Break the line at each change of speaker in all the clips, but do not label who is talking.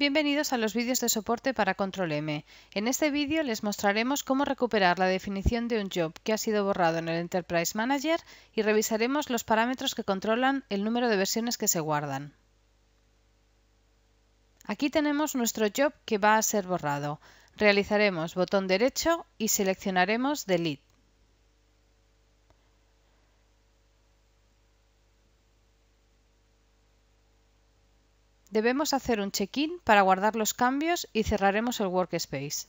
Bienvenidos a los vídeos de soporte para Control M. En este vídeo les mostraremos cómo recuperar la definición de un job que ha sido borrado en el Enterprise Manager y revisaremos los parámetros que controlan el número de versiones que se guardan. Aquí tenemos nuestro job que va a ser borrado. Realizaremos botón derecho y seleccionaremos Delete. Debemos hacer un check-in para guardar los cambios y cerraremos el workspace.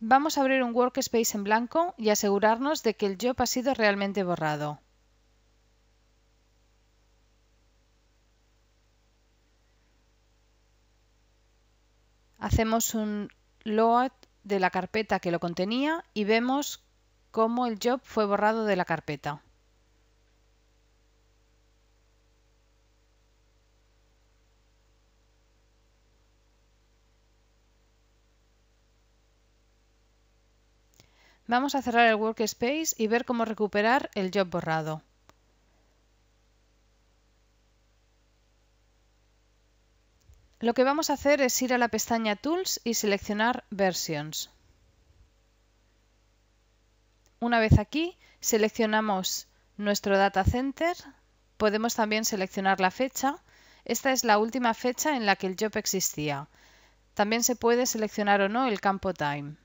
Vamos a abrir un workspace en blanco y asegurarnos de que el job ha sido realmente borrado. Hacemos un load de la carpeta que lo contenía y vemos cómo el job fue borrado de la carpeta. Vamos a cerrar el workspace y ver cómo recuperar el job borrado. Lo que vamos a hacer es ir a la pestaña Tools y seleccionar Versions. Una vez aquí, seleccionamos nuestro Data Center. Podemos también seleccionar la fecha. Esta es la última fecha en la que el job existía. También se puede seleccionar o no el campo Time.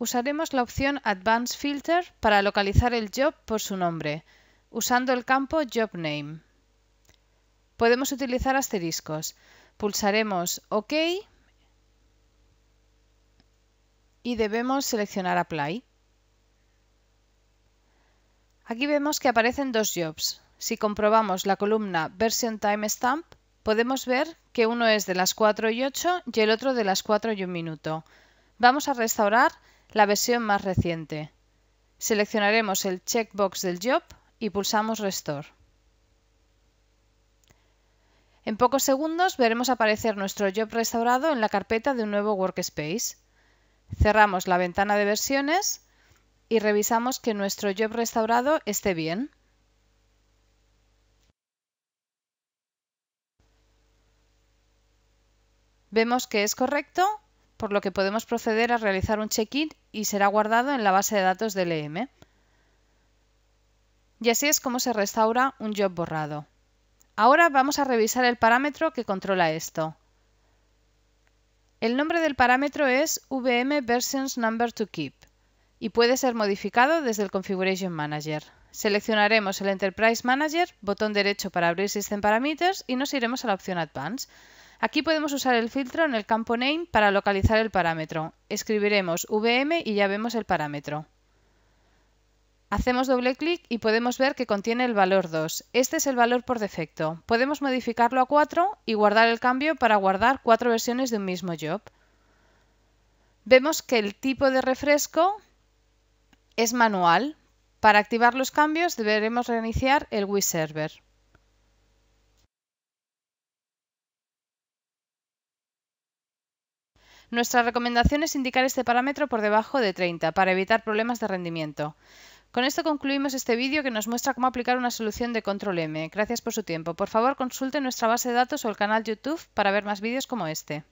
Usaremos la opción Advanced Filter para localizar el job por su nombre, usando el campo Job Name. Podemos utilizar asteriscos. Pulsaremos OK y debemos seleccionar Apply. Aquí vemos que aparecen dos jobs. Si comprobamos la columna Version Timestamp, podemos ver que uno es de las 4 y 8 y el otro de las 4 y 1 minuto. Vamos a restaurar la versión más reciente. Seleccionaremos el checkbox del job y pulsamos Restore. En pocos segundos veremos aparecer nuestro job restaurado en la carpeta de un nuevo workspace. Cerramos la ventana de versiones y revisamos que nuestro job restaurado esté bien. Vemos que es correcto por lo que podemos proceder a realizar un check-in y será guardado en la base de datos del EM. Y así es como se restaura un job borrado. Ahora vamos a revisar el parámetro que controla esto. El nombre del parámetro es VM Versions Number to Keep y puede ser modificado desde el Configuration Manager. Seleccionaremos el Enterprise Manager, botón derecho para abrir System Parameters y nos iremos a la opción Advanced. Aquí podemos usar el filtro en el campo name para localizar el parámetro. Escribiremos vm y ya vemos el parámetro. Hacemos doble clic y podemos ver que contiene el valor 2. Este es el valor por defecto. Podemos modificarlo a 4 y guardar el cambio para guardar 4 versiones de un mismo job. Vemos que el tipo de refresco es manual. Para activar los cambios deberemos reiniciar el Server. Nuestra recomendación es indicar este parámetro por debajo de 30 para evitar problemas de rendimiento. Con esto concluimos este vídeo que nos muestra cómo aplicar una solución de control M. Gracias por su tiempo. Por favor, consulte nuestra base de datos o el canal YouTube para ver más vídeos como este.